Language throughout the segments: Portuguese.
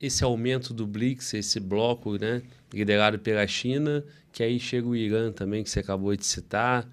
esse aumento do BRICS, esse bloco né, liderado pela China, que aí chega o Irã também, que você acabou de citar,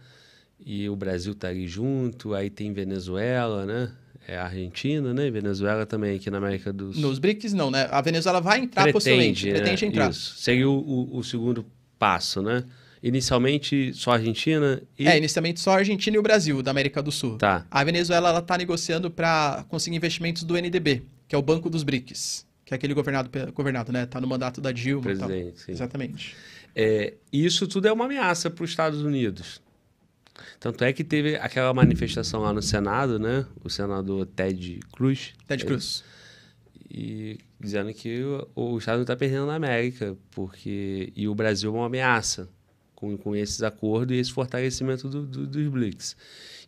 e o Brasil está ali junto, aí tem Venezuela, né? É a Argentina, né? Venezuela também aqui na América do Sul. Nos BRICS não, né? A Venezuela vai entrar pretende, possivelmente, né? pretende entrar. Isso. Seria o, o, o segundo passo, né? Inicialmente só a Argentina e... É, inicialmente só a Argentina e o Brasil, da América do Sul. Tá. A Venezuela, ela está negociando para conseguir investimentos do NDB, que é o Banco dos BRICS que é aquele governado, governado né? Está no mandato da Dilma. Presidente, sim. Exatamente. É, isso tudo é uma ameaça para os Estados Unidos. Tanto é que teve aquela manifestação lá no Senado, né? O senador Ted Cruz. Ted é, Cruz. E dizendo que o, o Estado está perdendo na América, porque e o Brasil é uma ameaça com, com esses acordos e esse fortalecimento do, do, dos BRICS.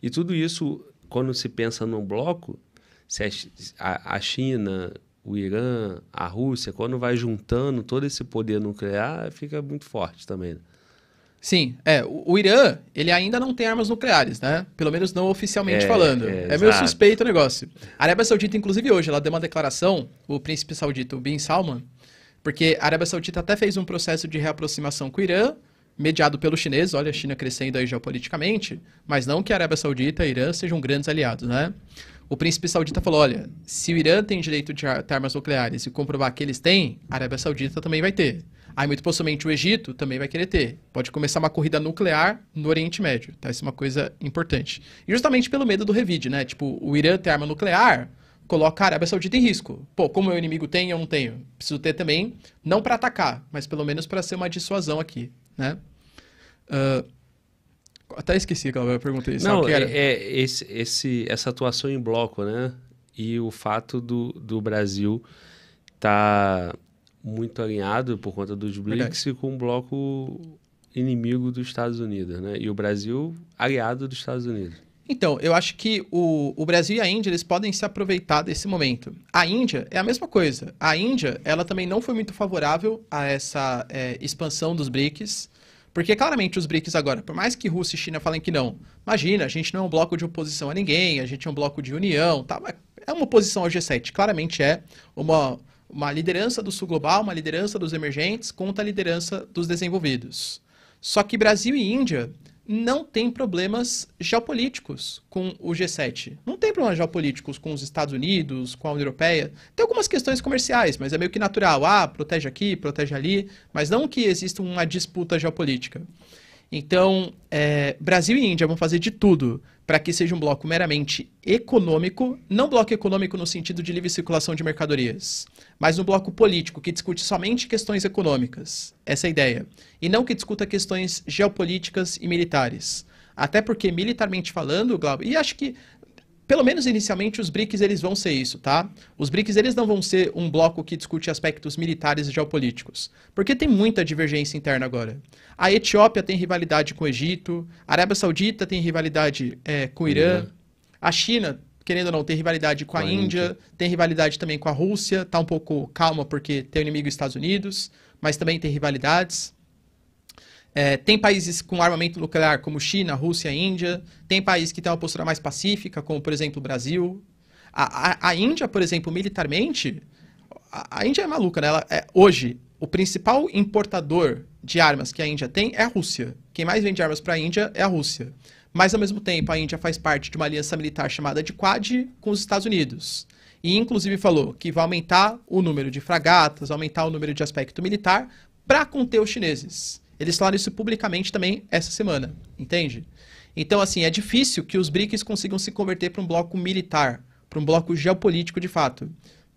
E tudo isso, quando se pensa num bloco, se a, a China, o Irã, a Rússia, quando vai juntando todo esse poder nuclear, fica muito forte também. Né? Sim, é. O, o, Irã, ele ainda não tem armas nucleares, né? Pelo menos não oficialmente é, falando. É, é meio suspeito o negócio. A Arábia Saudita, inclusive hoje, ela deu uma declaração, o príncipe saudita Bin Salman, porque a Arábia Saudita até fez um processo de reaproximação com o Irã, mediado pelo chinês, olha a China crescendo aí geopoliticamente, mas não que a Arábia Saudita e Irã sejam grandes aliados, né? o príncipe saudita falou: olha, se o Irã tem direito de ter armas nucleares e comprovar que eles têm, a Arábia Saudita também vai ter. Aí, muito possivelmente, o Egito também vai querer ter. Pode começar uma corrida nuclear no Oriente Médio, tá? Isso é uma coisa importante. E justamente pelo medo do revide, né? Tipo, o Irã ter arma nuclear coloca a Arábia Saudita em risco. Pô, como meu inimigo tem, eu não tenho. Preciso ter também, não para atacar, mas pelo menos para ser uma dissuasão aqui, né? Uh, até esqueci que eu perguntei isso. Não, é, é esse, esse, essa atuação em bloco, né? E o fato do, do Brasil estar tá muito alinhado por conta dos BRICS com um bloco inimigo dos Estados Unidos, né? E o Brasil aliado dos Estados Unidos. Então, eu acho que o, o Brasil e a Índia eles podem se aproveitar desse momento. A Índia é a mesma coisa. A Índia ela também não foi muito favorável a essa é, expansão dos BRICS. Porque claramente os BRICS agora, por mais que Rússia e China falem que não, imagina, a gente não é um bloco de oposição a ninguém, a gente é um bloco de união, tá? é uma oposição ao G7, claramente é uma, uma liderança do sul global, uma liderança dos emergentes contra a liderança dos desenvolvidos. Só que Brasil e Índia não tem problemas geopolíticos com o G7. Não tem problemas geopolíticos com os Estados Unidos, com a União Europeia. Tem algumas questões comerciais, mas é meio que natural. Ah, protege aqui, protege ali, mas não que exista uma disputa geopolítica. Então, é, Brasil e Índia vão fazer de tudo para que seja um bloco meramente econômico, não bloco econômico no sentido de livre circulação de mercadorias, mas um bloco político que discute somente questões econômicas. Essa é a ideia. E não que discuta questões geopolíticas e militares. Até porque, militarmente falando, Glauber, e acho que pelo menos inicialmente, os BRICS eles vão ser isso, tá? Os BRICS eles não vão ser um bloco que discute aspectos militares e geopolíticos, porque tem muita divergência interna agora. A Etiópia tem rivalidade com o Egito, a Arábia Saudita tem rivalidade é, com o Irã, a China, querendo ou não, tem rivalidade com, a, Índia, Índia, tem rivalidade também com a Rússia, tá um pouco calma porque tem o inimigo Estados Unidos, mas também tem rivalidades. É, tem países com armamento nuclear, como China, Rússia, Índia. Tem países que têm uma postura mais pacífica, como, por exemplo, o Brasil. A, a, a Índia, por exemplo, militarmente, a, a Índia é maluca, né? Ela é, hoje, o principal importador de armas que a Índia tem é a Rússia. Quem mais vende armas para a Índia é a Rússia. Mas, ao mesmo tempo, a Índia faz parte de uma aliança militar chamada de Quad com os Estados Unidos. E, inclusive, falou que vai aumentar o número de fragatas, aumentar o número de aspecto militar para conter os chineses. Eles falaram isso publicamente também essa semana, entende? Então, assim, é difícil que os BRICS consigam se converter para um bloco militar, para um bloco geopolítico de fato.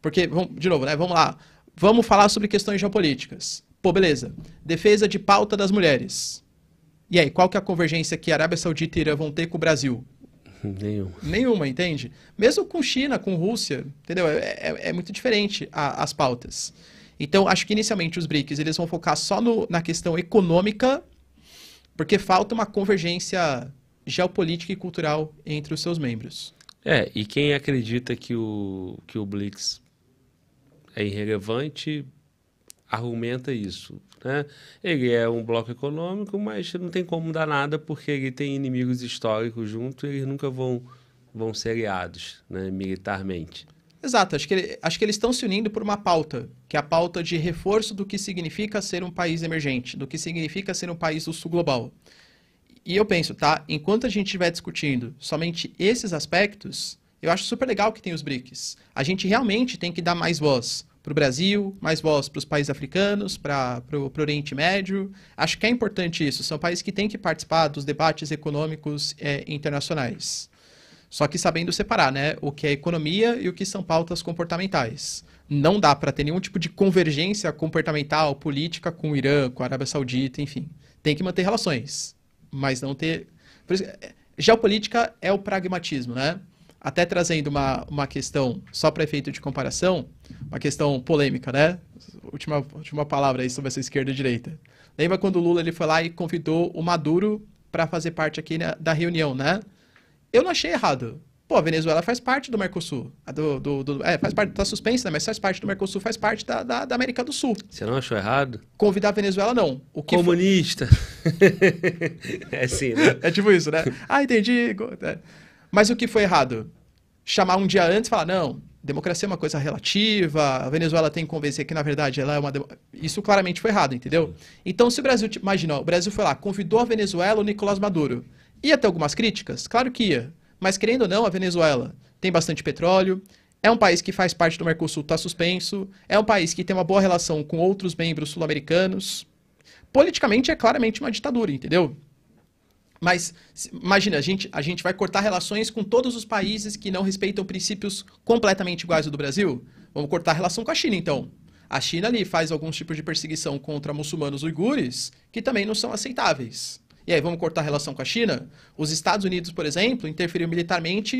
Porque, de novo, né? Vamos lá. Vamos falar sobre questões geopolíticas. Pô, beleza. Defesa de pauta das mulheres. E aí, qual que é a convergência que a Arábia Saudita e Irã vão ter com o Brasil? Nenhuma. Nenhuma, entende? Mesmo com China, com Rússia, entendeu? É, é, é muito diferente a, as pautas. Então, acho que inicialmente os BRICS eles vão focar só no, na questão econômica, porque falta uma convergência geopolítica e cultural entre os seus membros. É, e quem acredita que o, que o BRICS é irrelevante argumenta isso. Né? Ele é um bloco econômico, mas não tem como dar nada porque ele tem inimigos históricos junto e eles nunca vão, vão ser aliados né, militarmente. Exato, acho que, acho que eles estão se unindo por uma pauta, que é a pauta de reforço do que significa ser um país emergente, do que significa ser um país do sul global. E eu penso, tá? Enquanto a gente estiver discutindo somente esses aspectos, eu acho super legal que tem os BRICS. A gente realmente tem que dar mais voz para o Brasil, mais voz para os países africanos, para o Oriente Médio. Acho que é importante isso. São países que têm que participar dos debates econômicos é, internacionais. Só que sabendo separar, né? O que é economia e o que são pautas comportamentais. Não dá para ter nenhum tipo de convergência comportamental, política com o Irã, com a Arábia Saudita, enfim. Tem que manter relações, mas não ter. Isso, é, geopolítica é o pragmatismo, né? Até trazendo uma, uma questão, só para efeito de comparação, uma questão polêmica, né? Última, última palavra aí sobre essa esquerda e direita. Lembra quando o Lula ele foi lá e convidou o Maduro para fazer parte aqui na, né, da reunião, né? Eu não achei errado. Pô, a Venezuela faz parte do Mercosul. Do, do, do, é, faz parte, tá suspensa, né? Mas faz parte do Mercosul, faz parte da, da, da, América do Sul. Você não achou errado? Convidar a Venezuela, não. O que Comunista. é sim. né? É tipo isso, né? Ah, entendi. É. Mas o que foi errado? Chamar um dia antes e falar, não, democracia é uma coisa relativa, a Venezuela tem que convencer que, na verdade, ela é uma... Demo... Isso claramente foi errado, entendeu? Uhum. Então, se o Brasil... Imagina, ó, o Brasil foi lá, convidou a Venezuela o Nicolás Maduro. Ia ter algumas críticas? Claro que ia. Mas querendo ou não, a Venezuela tem bastante petróleo, é um país que faz parte do Mercosul, está suspenso, é um país que tem uma boa relação com outros membros sul-americanos. Politicamente é claramente uma ditadura, entendeu? Mas imagina, a gente, a gente vai cortar relações com todos os países que não respeitam princípios completamente iguais ao do Brasil? Vamos cortar a relação com a China, então. A China ali faz alguns tipos de perseguição contra muçulmanos uigures que também não são aceitáveis. E aí, vamos cortar a relação com a China? Os Estados Unidos, por exemplo, interferiram militarmente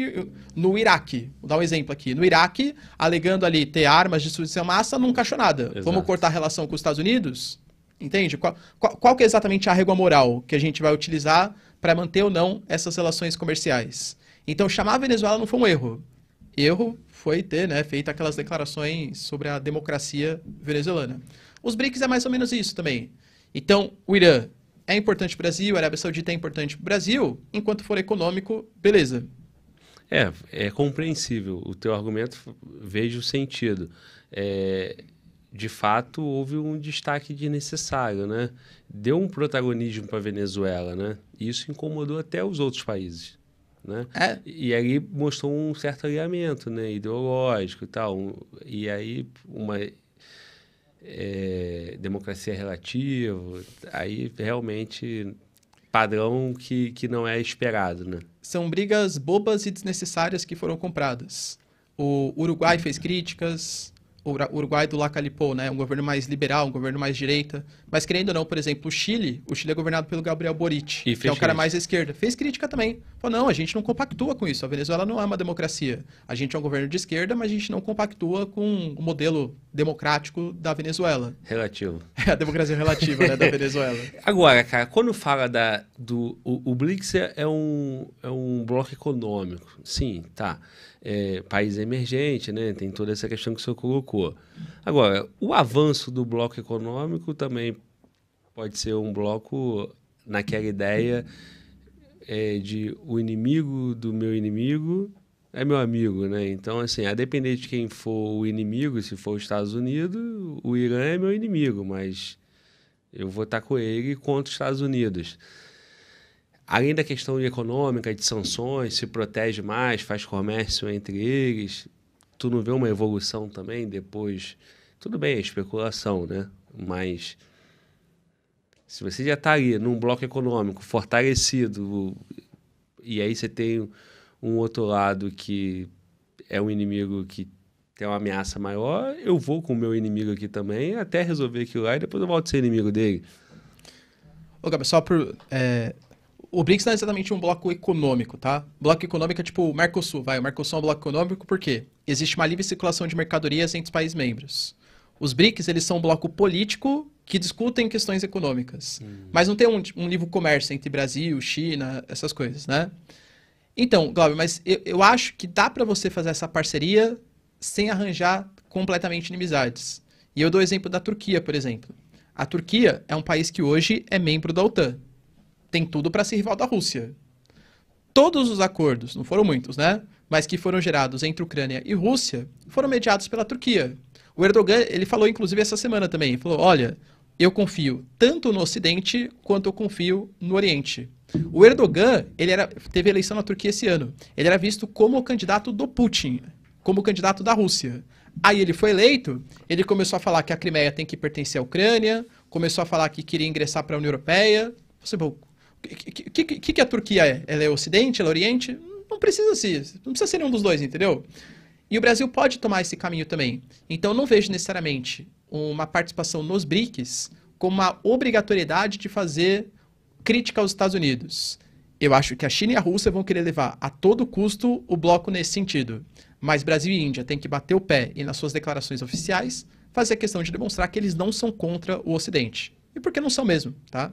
no Iraque. Vou dar um exemplo aqui. No Iraque, alegando ali ter armas de destruição massa, nunca achou nada. Exato. Vamos cortar a relação com os Estados Unidos? Entende? Qual, qual, qual é exatamente a régua moral que a gente vai utilizar para manter ou não essas relações comerciais? Então, chamar a Venezuela não foi um erro. Erro foi ter né, feito aquelas declarações sobre a democracia venezuelana. Os BRICS é mais ou menos isso também. Então, o Irã é importante para o Brasil, a Arábia Saudita é importante para o Brasil, enquanto for econômico, beleza. É, é compreensível. O teu argumento vejo sentido. É, de fato, houve um destaque desnecessário, né? Deu um protagonismo para a Venezuela, né? isso incomodou até os outros países. Né? É. E aí mostrou um certo alinhamento né, ideológico e tal. e aí uma é, democracia é relativa, aí realmente padrão que, que não é esperado, né? São brigas bobas e desnecessárias que foram compradas. O Uruguai fez críticas, o Uruguai do Lacalipou, né? Um governo mais liberal, um governo mais direita. Mas querendo ou não, por exemplo, o Chile, o Chile é governado pelo Gabriel Boric, que é um cara mais à esquerda. Fez crítica também. Falou, não, a gente não compactua com isso. A Venezuela não é uma democracia. A gente é um governo de esquerda, mas a gente não compactua com o modelo democrático da Venezuela. Relativo. É a democracia relativa, né, da Venezuela. Agora, cara, quando fala da, do... O, o é um, é um bloco econômico. Sim, tá. Tá é, país emergente, né? tem toda essa questão que o senhor colocou. Agora, o avanço do bloco econômico também pode ser um bloco naquela ideia é, de o inimigo do meu inimigo é meu amigo, né? Então, assim, a depender de quem for o inimigo, se for os Estados Unidos, o Irã é meu inimigo, mas eu vou estar com ele contra os Estados Unidos. Além da questão econômica, de sanções, se protege mais, faz comércio entre eles. Tu não vê uma evolução também depois? Tudo bem, é especulação, né? Mas se você já está ali num bloco econômico fortalecido, e aí você tem um outro lado que é um inimigo que tem uma ameaça maior, eu vou com o meu inimigo aqui também, até resolver aquilo lá, e depois eu volto a ser inimigo dele. Ô, Gabi, só por. É o BRICS não é exatamente um bloco econômico, tá? Bloco econômico é tipo o Mercosul, vai. O Mercosul é um bloco econômico porque existe uma livre circulação de mercadorias entre os países membros. Os BRICS, eles são um bloco político que discutem questões econômicas. Hum. Mas não tem um, um livre comércio entre Brasil, China, essas coisas, né? Então, Glauber, mas eu, eu acho que dá para você fazer essa parceria sem arranjar completamente inimizades. E eu dou o exemplo da Turquia, por exemplo. A Turquia é um país que hoje é membro da OTAN tem tudo para ser rival da Rússia. Todos os acordos, não foram muitos, né? Mas que foram gerados entre Ucrânia e Rússia, foram mediados pela Turquia. O Erdogan, ele falou inclusive essa semana também, falou: "Olha, eu confio tanto no Ocidente quanto eu confio no Oriente. O Erdogan, ele era, teve eleição na Turquia esse ano. Ele era visto como o candidato do Putin, como o candidato da Rússia. Aí ele foi eleito, ele começou a falar que a Crimeia tem que pertencer à Ucrânia, começou a falar que queria ingressar para a União Europeia. Você, bom, o que, que, que, a Turquia é? Ela é Ocidente? Ela é Oriente? Não precisa ser, não precisa ser nenhum dos dois, entendeu? E o Brasil pode tomar esse caminho também. Então, não vejo necessariamente uma participação nos BRICS como uma obrigatoriedade de fazer crítica aos Estados Unidos. Eu acho que a China e a Rússia vão querer levar a todo custo o bloco nesse sentido. Mas Brasil e Índia têm que bater o pé e, nas suas declarações oficiais, fazer a questão de demonstrar que eles não são contra o Ocidente. E por que não são mesmo, tá?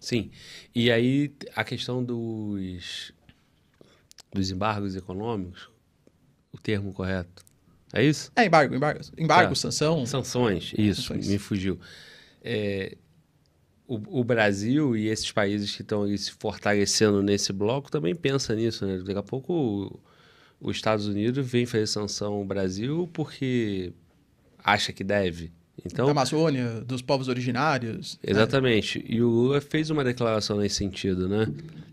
Sim. E aí a questão dos, dos embargos econômicos, o termo correto. É isso? É, embargo, embargo. Embargo, tá. sanção. Sanções, é, isso, sanções. me fugiu. É, o, o, Brasil e esses países que estão se fortalecendo nesse bloco também pensa nisso, né? Daqui a pouco os Estados Unidos vem fazer sanção ao Brasil porque acha que deve. Então, da Amazônia, dos povos originários. Né? Exatamente. Né? E o Lula fez uma declaração nesse sentido, né?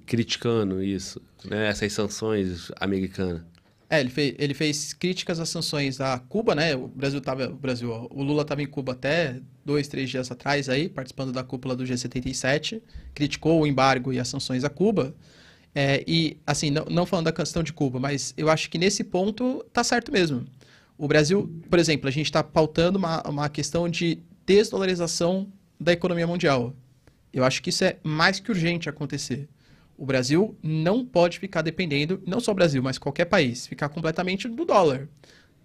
Criticando isso, né? essas sanções americanas. É, ele fez, ele fez críticas às sanções a Cuba, né? O Brasil tava, o Brasil, o Lula estava em Cuba até dois, três dias atrás aí, participando da cúpula do G77, criticou o embargo e as sanções a Cuba. É, e assim, não, não falando da questão de Cuba, mas eu acho que nesse ponto tá certo mesmo. O Brasil, por exemplo, a gente está pautando uma, uma questão de desdolarização da economia mundial. Eu acho que isso é mais que urgente acontecer. O Brasil não pode ficar dependendo, não só o Brasil, mas qualquer país, ficar completamente do dólar.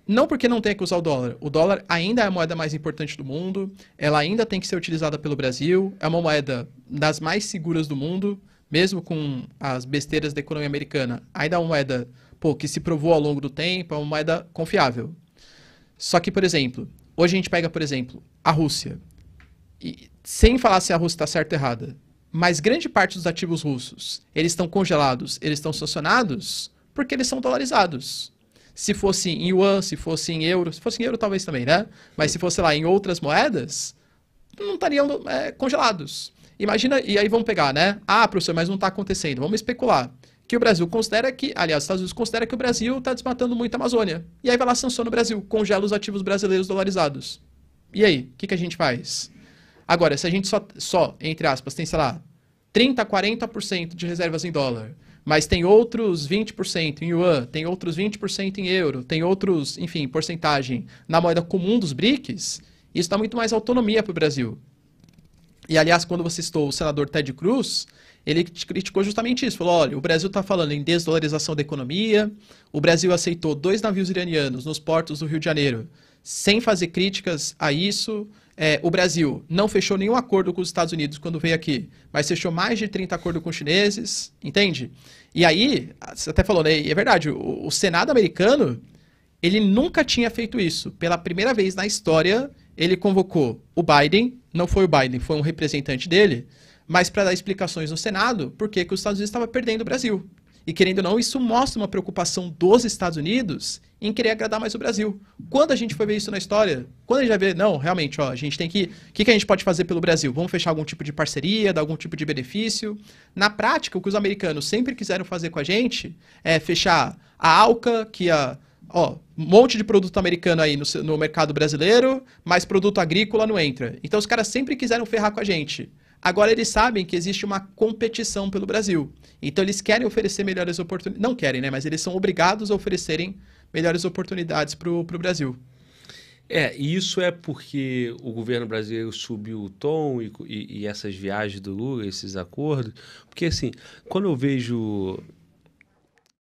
Não porque não tenha que usar o dólar. O dólar ainda é a moeda mais importante do mundo, ela ainda tem que ser utilizada pelo Brasil, é uma moeda das mais seguras do mundo, mesmo com as besteiras da economia americana, ainda é uma moeda pô, que se provou ao longo do tempo, é uma moeda confiável. Só que, por exemplo, hoje a gente pega, por exemplo, a Rússia. E, sem falar se a Rússia está certa ou errada, mas grande parte dos ativos russos, eles estão congelados, eles estão sancionados, porque eles são dolarizados. Se fosse em yuan, se fosse em euro, se fosse em euro talvez também, né? Mas se fosse lá em outras moedas, não estariam é, congelados. Imagina, e aí vamos pegar, né? Ah, professor, mas não está acontecendo. Vamos especular que o Brasil considera que, aliás, os Estados Unidos considera que o Brasil está desmatando muito a Amazônia. E aí vai lá sanciona o Brasil, congela os ativos brasileiros dolarizados. E aí, o que, que a gente faz? Agora, se a gente só, só, entre aspas, tem, sei lá, 30, 40% de reservas em dólar, mas tem outros 20% em yuan, tem outros 20% em euro, tem outros, enfim, porcentagem na moeda comum dos BRICS, isso dá muito mais autonomia para o Brasil. E, aliás, quando você citou o senador Ted Cruz, ele criticou justamente isso. Falou: olha, o Brasil está falando em desdolarização da economia, o Brasil aceitou dois navios iranianos nos portos do Rio de Janeiro sem fazer críticas a isso. É, o Brasil não fechou nenhum acordo com os Estados Unidos quando veio aqui, mas fechou mais de 30 acordos com os chineses, entende? E aí, você até falou, né? E é verdade, o, o Senado americano, ele nunca tinha feito isso. Pela primeira vez na história, ele convocou o Biden, não foi o Biden, foi um representante dele, mas para dar explicações no Senado por que, os Estados Unidos estava perdendo o Brasil. E querendo ou não, isso mostra uma preocupação dos Estados Unidos em querer agradar mais o Brasil. Quando a gente foi ver isso na história? Quando a gente vai ver, não, realmente, ó, a gente tem que. O que, que a gente pode fazer pelo Brasil? Vamos fechar algum tipo de parceria, dar algum tipo de benefício? Na prática, o que os americanos sempre quiseram fazer com a gente é fechar a ALCA, que a é, ó, um monte de produto americano aí no, no mercado brasileiro, mas produto agrícola não entra. Então os caras sempre quiseram ferrar com a gente. Agora eles sabem que existe uma competição pelo Brasil. Então eles querem oferecer melhores oportunidades. Não querem, né? Mas eles são obrigados a oferecerem melhores oportunidades para o Brasil. É, e isso é porque o governo brasileiro subiu o tom e, e, e, essas viagens do Lula, esses acordos. Porque, assim, quando eu vejo